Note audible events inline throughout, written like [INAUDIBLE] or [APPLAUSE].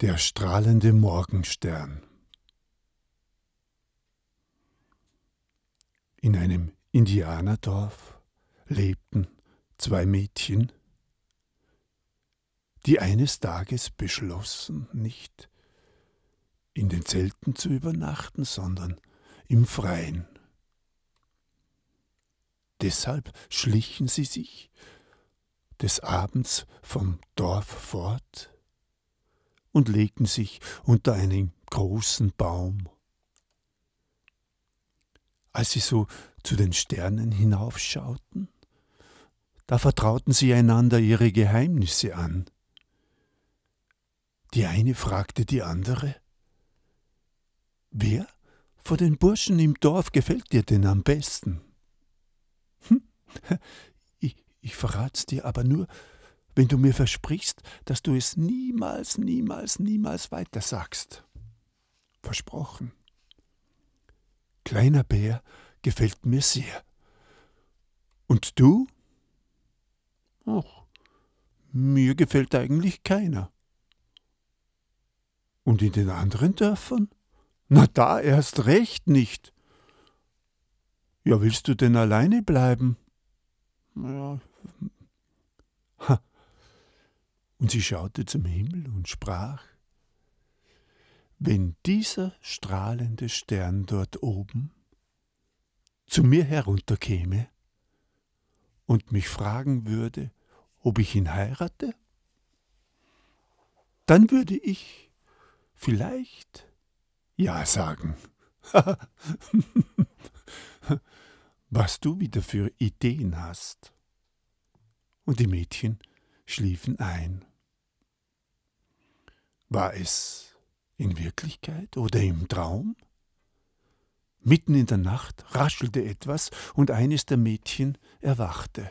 Der strahlende Morgenstern. In einem Indianerdorf lebten zwei Mädchen, die eines Tages beschlossen, nicht in den Zelten zu übernachten, sondern im Freien. Deshalb schlichen sie sich des Abends vom Dorf fort, und legten sich unter einen großen Baum. Als sie so zu den Sternen hinaufschauten, da vertrauten sie einander ihre Geheimnisse an. Die eine fragte die andere, Wer von den Burschen im Dorf gefällt dir denn am besten? Hm, [LAUGHS] ich, ich verrat's dir aber nur, wenn du mir versprichst, dass du es niemals, niemals, niemals weitersagst. Versprochen. Kleiner Bär gefällt mir sehr. Und du? Ach, mir gefällt eigentlich keiner. Und in den anderen Dörfern? Na da erst recht nicht. Ja, willst du denn alleine bleiben? Ja. Hm. Ha, und sie schaute zum Himmel und sprach, Wenn dieser strahlende Stern dort oben zu mir herunterkäme und mich fragen würde, ob ich ihn heirate, dann würde ich vielleicht ja sagen. [LAUGHS] Was du wieder für Ideen hast. Und die Mädchen schliefen ein. War es in Wirklichkeit oder im Traum? Mitten in der Nacht raschelte etwas und eines der Mädchen erwachte.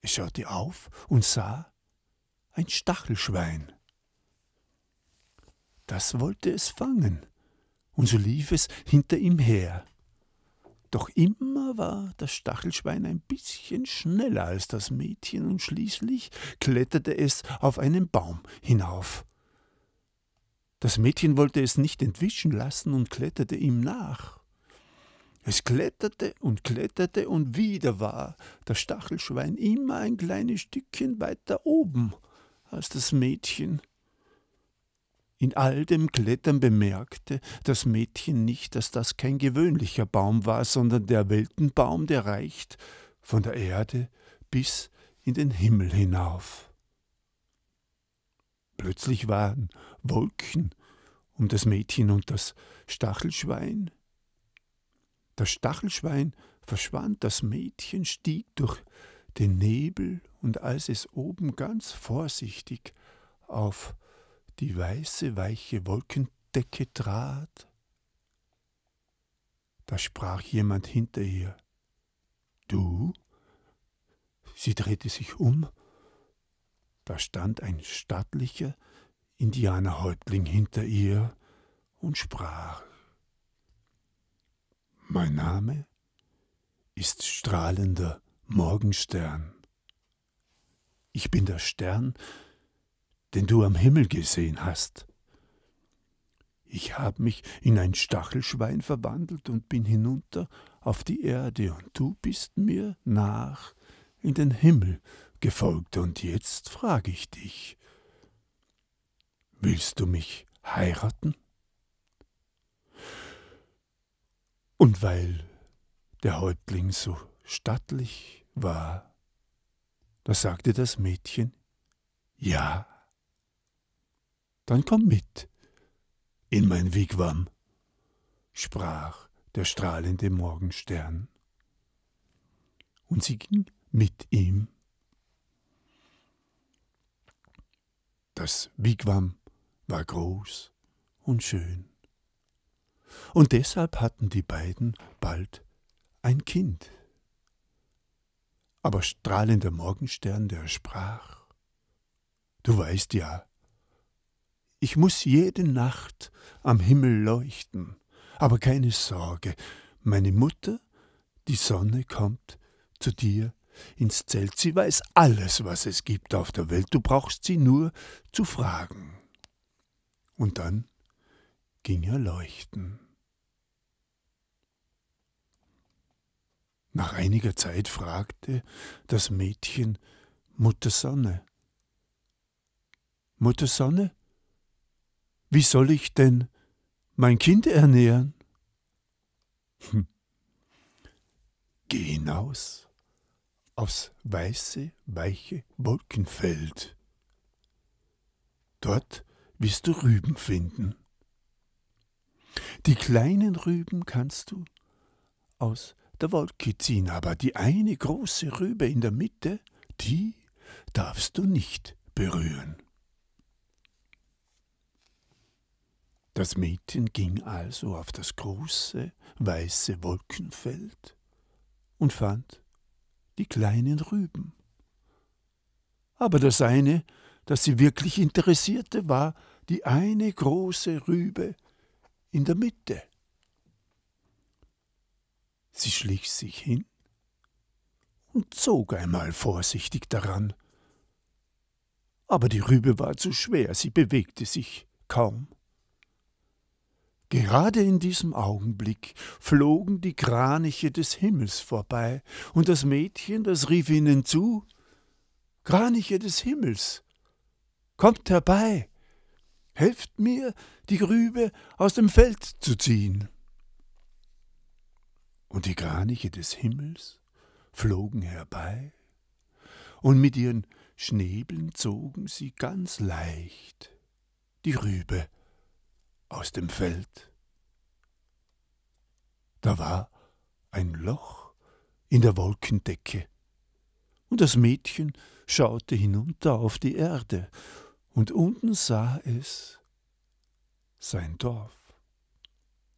Es schaute auf und sah ein Stachelschwein. Das wollte es fangen, und so lief es hinter ihm her. Doch immer war das Stachelschwein ein bisschen schneller als das Mädchen und schließlich kletterte es auf einen Baum hinauf. Das Mädchen wollte es nicht entwischen lassen und kletterte ihm nach. Es kletterte und kletterte und wieder war das Stachelschwein immer ein kleines Stückchen weiter oben als das Mädchen in all dem Klettern bemerkte das Mädchen nicht, dass das kein gewöhnlicher Baum war, sondern der Weltenbaum, der reicht von der Erde bis in den Himmel hinauf. Plötzlich waren Wolken um das Mädchen und das Stachelschwein. Das Stachelschwein verschwand, das Mädchen stieg durch den Nebel, und als es oben ganz vorsichtig auf die weiße, weiche Wolkendecke trat. Da sprach jemand hinter ihr. Du? Sie drehte sich um. Da stand ein stattlicher Indianerhäuptling hinter ihr und sprach. Mein Name ist strahlender Morgenstern. Ich bin der Stern, der den du am Himmel gesehen hast. Ich habe mich in ein Stachelschwein verwandelt und bin hinunter auf die Erde, und du bist mir nach in den Himmel gefolgt, und jetzt frage ich dich, willst du mich heiraten? Und weil der Häuptling so stattlich war, da sagte das Mädchen, ja, dann komm mit in mein Wigwam, sprach der strahlende Morgenstern. Und sie ging mit ihm. Das Wigwam war groß und schön. Und deshalb hatten die beiden bald ein Kind. Aber strahlender Morgenstern, der sprach, Du weißt ja, ich muss jede Nacht am Himmel leuchten. Aber keine Sorge, meine Mutter, die Sonne kommt zu dir ins Zelt. Sie weiß alles, was es gibt auf der Welt. Du brauchst sie nur zu fragen. Und dann ging er leuchten. Nach einiger Zeit fragte das Mädchen Mutter Sonne. Mutter Sonne, wie soll ich denn mein Kind ernähren? Hm. Geh hinaus aufs weiße, weiche Wolkenfeld. Dort wirst du Rüben finden. Die kleinen Rüben kannst du aus der Wolke ziehen, aber die eine große Rübe in der Mitte, die darfst du nicht berühren. Das Mädchen ging also auf das große, weiße Wolkenfeld und fand die kleinen Rüben. Aber das eine, das sie wirklich interessierte, war die eine große Rübe in der Mitte. Sie schlich sich hin und zog einmal vorsichtig daran. Aber die Rübe war zu schwer, sie bewegte sich kaum. Gerade in diesem Augenblick flogen die Kraniche des Himmels vorbei, und das Mädchen, das rief ihnen zu Kraniche des Himmels, kommt herbei, helft mir, die Grübe aus dem Feld zu ziehen. Und die Kraniche des Himmels flogen herbei, und mit ihren Schnäbeln zogen sie ganz leicht die Rübe aus dem Feld. Da war ein Loch in der Wolkendecke, und das Mädchen schaute hinunter auf die Erde, und unten sah es sein Dorf.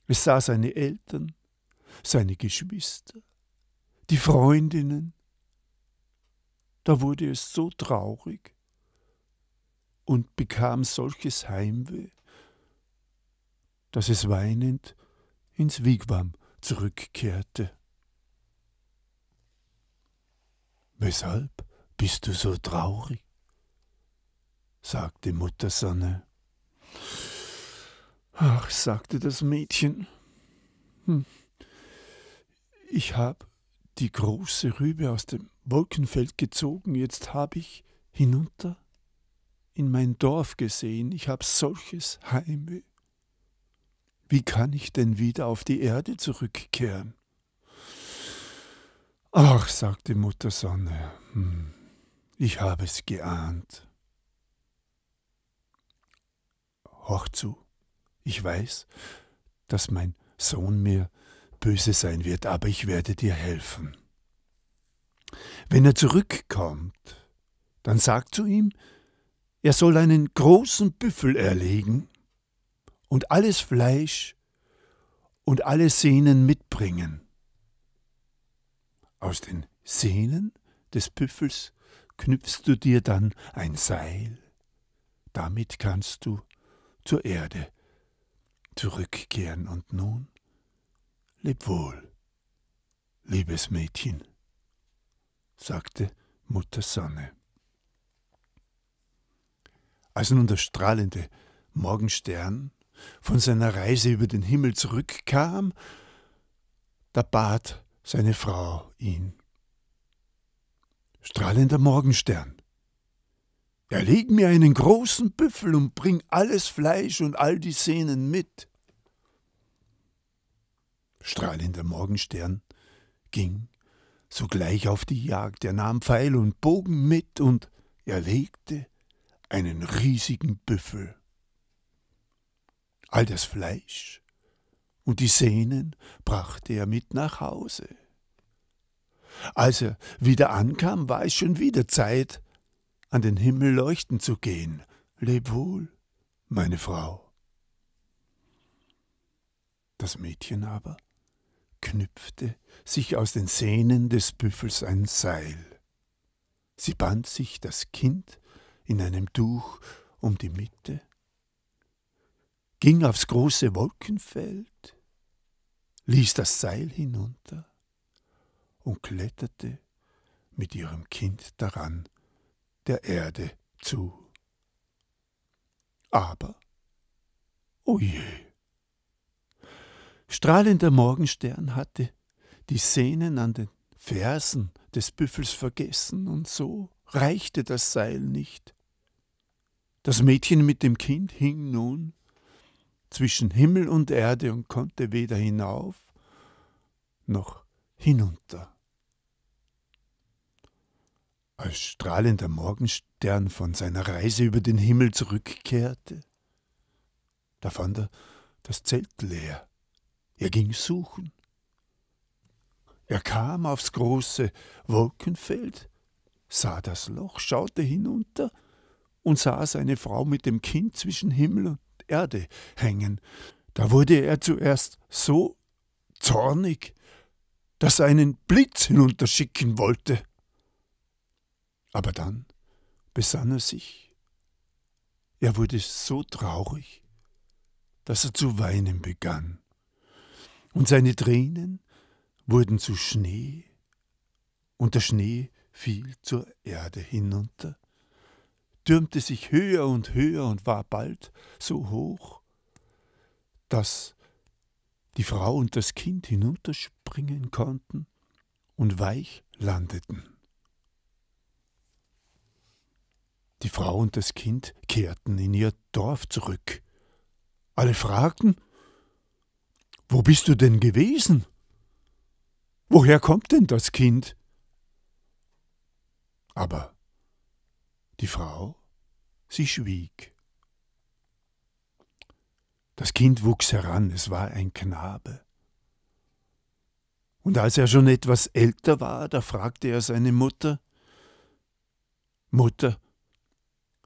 Es sah seine Eltern, seine Geschwister, die Freundinnen. Da wurde es so traurig und bekam solches Heimweh, dass es weinend ins Wigwam zurückkehrte. Weshalb bist du so traurig? sagte Mutter Sonne. Ach, sagte das Mädchen, hm. ich habe die große Rübe aus dem Wolkenfeld gezogen, jetzt habe ich hinunter in mein Dorf gesehen, ich habe solches Heimweh wie kann ich denn wieder auf die Erde zurückkehren? Ach, sagte Mutter Sonne, hm, ich habe es geahnt. Hoch zu, ich weiß, dass mein Sohn mir böse sein wird, aber ich werde dir helfen. Wenn er zurückkommt, dann sag zu ihm, er soll einen großen Büffel erlegen und alles Fleisch und alle Sehnen mitbringen. Aus den Sehnen des Büffels knüpfst du dir dann ein Seil. Damit kannst du zur Erde zurückkehren. Und nun, leb wohl, liebes Mädchen, sagte Mutter Sonne. Als nun der strahlende Morgenstern von seiner Reise über den Himmel zurückkam, da bat seine Frau ihn. Strahlender Morgenstern, erleg mir einen großen Büffel und bring alles Fleisch und all die Sehnen mit. Strahlender Morgenstern ging sogleich auf die Jagd, er nahm Pfeil und Bogen mit und erlegte einen riesigen Büffel all das Fleisch und die Sehnen brachte er mit nach Hause. Als er wieder ankam, war es schon wieder Zeit, an den Himmel leuchten zu gehen. Leb wohl, meine Frau. Das Mädchen aber knüpfte sich aus den Sehnen des Büffels ein Seil. Sie band sich das Kind in einem Tuch um die Mitte ging aufs große Wolkenfeld, ließ das Seil hinunter und kletterte mit ihrem Kind daran der Erde zu. Aber, o oh je, strahlender Morgenstern hatte die Sehnen an den Fersen des Büffels vergessen und so reichte das Seil nicht. Das Mädchen mit dem Kind hing nun zwischen Himmel und Erde und konnte weder hinauf noch hinunter. Als strahlender Morgenstern von seiner Reise über den Himmel zurückkehrte, da fand er das Zelt leer. Er ging suchen. Er kam aufs große Wolkenfeld, sah das Loch, schaute hinunter und sah seine Frau mit dem Kind zwischen Himmel und Erde hängen. Da wurde er zuerst so zornig, dass er einen Blitz hinunterschicken wollte. Aber dann besann er sich. Er wurde so traurig, dass er zu weinen begann. Und seine Tränen wurden zu Schnee, und der Schnee fiel zur Erde hinunter türmte sich höher und höher und war bald so hoch, dass die Frau und das Kind hinunterspringen konnten und weich landeten. Die Frau und das Kind kehrten in ihr Dorf zurück. Alle fragten, wo bist du denn gewesen? Woher kommt denn das Kind? Aber die Frau Sie schwieg. Das Kind wuchs heran, es war ein Knabe. Und als er schon etwas älter war, da fragte er seine Mutter, Mutter,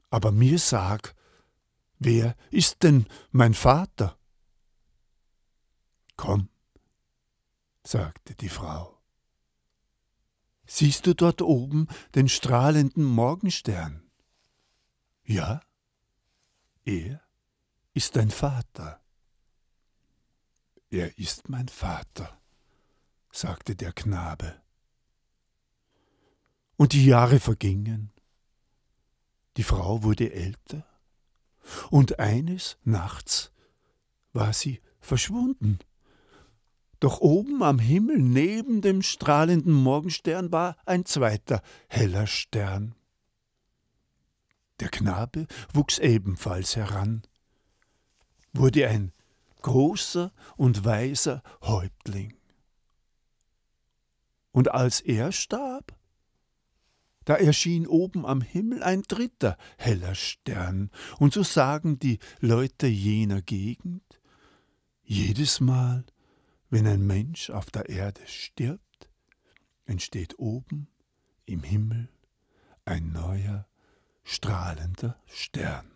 aber mir sag, wer ist denn mein Vater? Komm, sagte die Frau. Siehst du dort oben den strahlenden Morgenstern? Ja, er ist dein Vater. Er ist mein Vater, sagte der Knabe. Und die Jahre vergingen. Die Frau wurde älter. Und eines Nachts war sie verschwunden. Doch oben am Himmel neben dem strahlenden Morgenstern war ein zweiter heller Stern. Der Knabe wuchs ebenfalls heran, wurde ein großer und weiser Häuptling. Und als er starb, da erschien oben am Himmel ein dritter heller Stern, und so sagen die Leute jener Gegend, jedes Mal, wenn ein Mensch auf der Erde stirbt, entsteht oben im Himmel ein neuer Stern strahlender Stern.